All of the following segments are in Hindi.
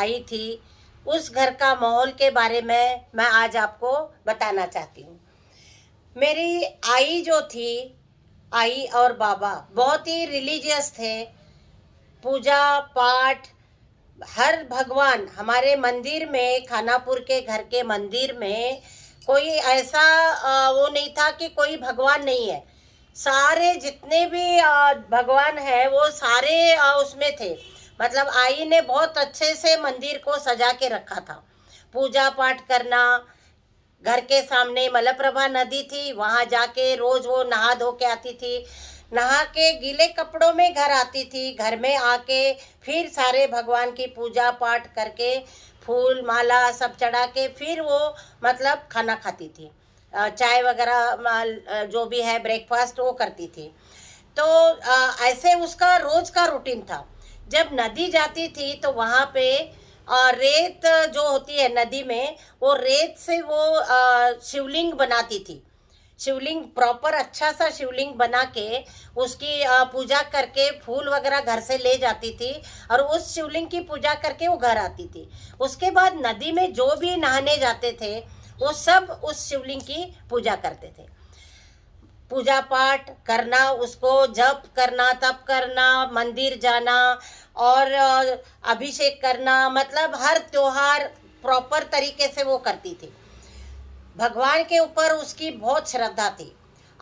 आई थी उस घर का माहौल के बारे में मैं आज आपको बताना चाहती हूँ मेरी आई जो थी आई और बाबा बहुत ही रिलीजियस थे पूजा पाठ हर भगवान हमारे मंदिर में खानापुर के घर के मंदिर में कोई ऐसा वो नहीं था कि कोई भगवान नहीं है सारे जितने भी भगवान है वो सारे उसमें थे मतलब आई ने बहुत अच्छे से मंदिर को सजा के रखा था पूजा पाठ करना घर के सामने मलप्रभा नदी थी वहाँ जाके रोज वो नहा धो के आती थी नहा के गीले कपड़ों में घर आती थी घर में आके फिर सारे भगवान की पूजा पाठ करके फूल माला सब चढ़ा के फिर वो मतलब खाना खाती थी चाय वगैरह जो भी है ब्रेकफास्ट वो करती थी तो ऐसे उसका रोज का रूटीन था जब नदी जाती थी तो वहाँ पे रेत जो होती है नदी में वो रेत से वो शिवलिंग बनाती थी शिवलिंग प्रॉपर अच्छा सा शिवलिंग बना के उसकी पूजा करके फूल वगैरह घर से ले जाती थी और उस शिवलिंग की पूजा करके वो घर आती थी उसके बाद नदी में जो भी नहाने जाते थे वो सब उस शिवलिंग की पूजा करते थे पूजा पाठ करना उसको जप करना तप करना मंदिर जाना और अभिषेक करना मतलब हर त्योहार प्रॉपर तरीके से वो करती थी भगवान के ऊपर उसकी बहुत श्रद्धा थी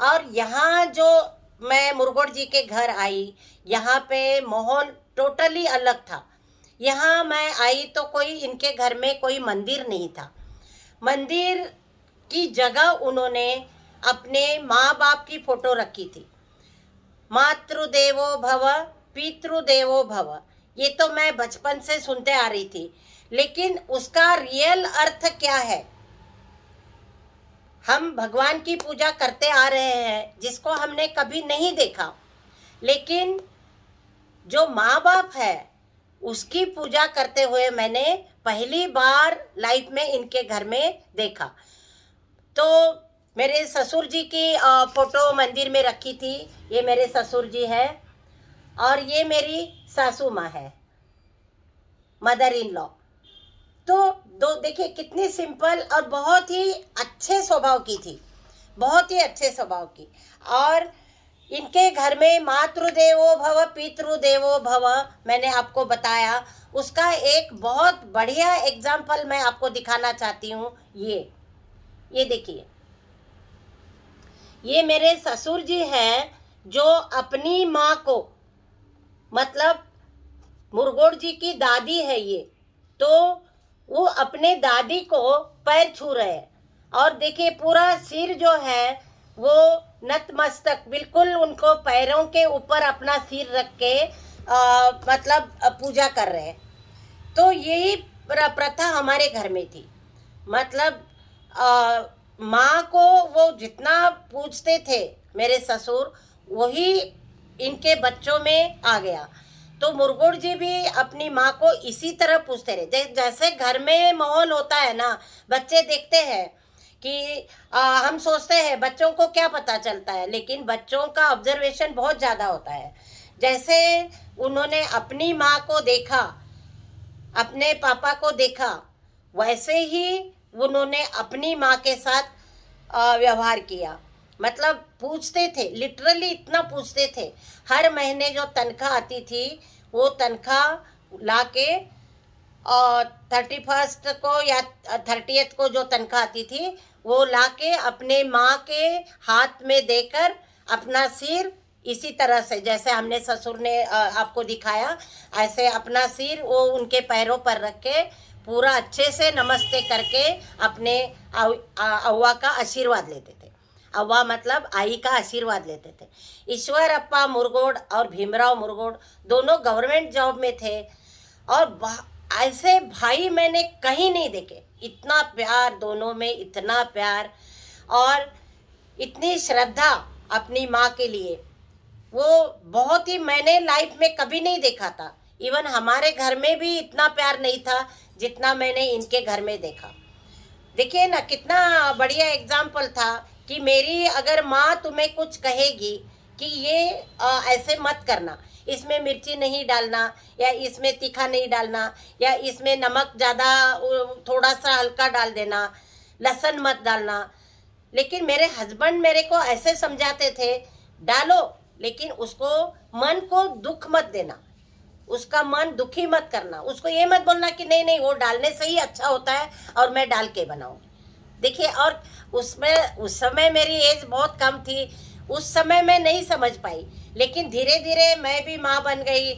और यहाँ जो मैं मुरगोड़ जी के घर आई यहाँ पे माहौल टोटली अलग था यहाँ मैं आई तो कोई इनके घर में कोई मंदिर नहीं था मंदिर की जगह उन्होंने अपने माँ बाप की फोटो रखी थी मातृदेवो भव पितृदेवो भव ये तो मैं बचपन से सुनते आ रही थी लेकिन उसका रियल अर्थ क्या है हम भगवान की पूजा करते आ रहे हैं जिसको हमने कभी नहीं देखा लेकिन जो माँ बाप है उसकी पूजा करते हुए मैंने पहली बार लाइफ में इनके घर में देखा तो मेरे ससुर जी की फ़ोटो मंदिर में रखी थी ये मेरे ससुर जी है और ये मेरी सासू माँ है मदर इन लॉ तो दो देखिए कितनी सिंपल और बहुत ही अच्छे स्वभाव की थी बहुत ही अच्छे स्वभाव की और इनके घर में मातृदेवो भव पितृदेवो भव मैंने आपको बताया उसका एक बहुत बढ़िया एग्जाम्पल मैं आपको दिखाना चाहती हूँ ये ये देखिए ये मेरे ससुर जी हैं जो अपनी माँ को मतलब मुरगोड़ जी की दादी है ये तो वो अपने दादी को पैर छू रहे हैं और देखिए पूरा सिर जो है वो नतमस्तक बिल्कुल उनको पैरों के ऊपर अपना सिर रख के आ, मतलब पूजा कर रहे हैं तो यही प्रथा हमारे घर में थी मतलब आ, माँ को वो जितना पूछते थे मेरे ससुर वही इनके बच्चों में आ गया तो मुरगुड़ जी भी अपनी माँ को इसी तरह पूछते रहे जैसे घर में माहौल होता है ना बच्चे देखते हैं कि आ, हम सोचते हैं बच्चों को क्या पता चलता है लेकिन बच्चों का ऑब्जर्वेशन बहुत ज़्यादा होता है जैसे उन्होंने अपनी माँ को देखा अपने पापा को देखा वैसे ही उन्होंने अपनी माँ के साथ व्यवहार किया मतलब पूछते थे लिटरली इतना पूछते थे हर महीने जो तनख्वाह आती थी वो तनख्वाह ला के और थर्टी फर्स्ट को या थर्टी को जो तनख्वाह आती थी वो ला के अपने माँ के हाथ में देकर अपना सिर इसी तरह से जैसे हमने ससुर ने आपको दिखाया ऐसे अपना सिर वो उनके पैरों पर रख के पूरा अच्छे से नमस्ते करके अपने अव्वा का आशीर्वाद लेते थे अव्वा मतलब आई का आशीर्वाद लेते थे ईश्वर अप्पा मुरगोड और भीमराव मुरगोड दोनों गवर्नमेंट जॉब में थे और ऐसे भाई मैंने कहीं नहीं देखे इतना प्यार दोनों में इतना प्यार और इतनी श्रद्धा अपनी माँ के लिए वो बहुत ही मैंने लाइफ में कभी नहीं देखा था इवन हमारे घर में भी इतना प्यार नहीं था जितना मैंने इनके घर में देखा देखिए ना कितना बढ़िया एग्जाम्पल था कि मेरी अगर माँ तुम्हें कुछ कहेगी कि ये आ, ऐसे मत करना इसमें मिर्ची नहीं डालना या इसमें तीखा नहीं डालना या इसमें नमक ज़्यादा थोड़ा सा हल्का डाल देना लहसन मत डालना लेकिन मेरे हस्बैंड मेरे को ऐसे समझाते थे डालो लेकिन उसको मन को दुख मत देना उसका मन दुखी मत करना उसको ये मत बोलना कि नहीं नहीं वो डालने से ही अच्छा होता है और मैं डाल के बनाऊँ देखिए और उसमें उस समय मेरी एज बहुत कम थी उस समय मैं नहीं समझ पाई लेकिन धीरे धीरे मैं भी माँ बन गई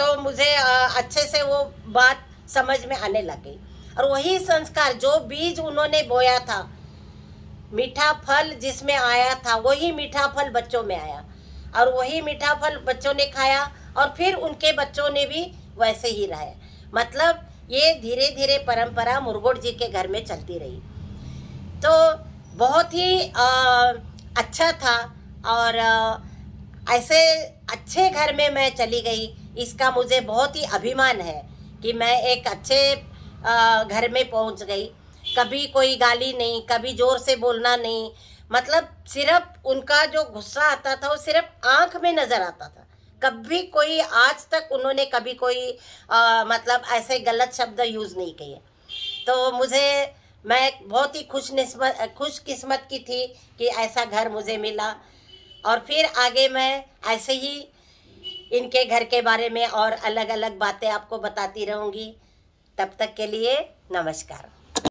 तो मुझे अच्छे से वो बात समझ में आने लग गई और वही संस्कार जो बीज उन्होंने बोया था मीठा फल जिसमें आया था वही मीठा फल बच्चों में आया और वही मीठा फल बच्चों ने खाया और फिर उनके बच्चों ने भी वैसे ही रहे मतलब ये धीरे धीरे परंपरा मुरगोड जी के घर में चलती रही तो बहुत ही आ, अच्छा था और आ, ऐसे अच्छे घर में मैं चली गई इसका मुझे बहुत ही अभिमान है कि मैं एक अच्छे आ, घर में पहुंच गई कभी कोई गाली नहीं कभी ज़ोर से बोलना नहीं मतलब सिर्फ उनका जो गुस्सा आता था वो सिर्फ आँख में नज़र आता था कभी कोई आज तक उन्होंने कभी कोई आ, मतलब ऐसे गलत शब्द यूज़ नहीं किए तो मुझे मैं बहुत ही खुश नस्बत खुश किस्मत की थी कि ऐसा घर मुझे मिला और फिर आगे मैं ऐसे ही इनके घर के बारे में और अलग अलग बातें आपको बताती रहूँगी तब तक के लिए नमस्कार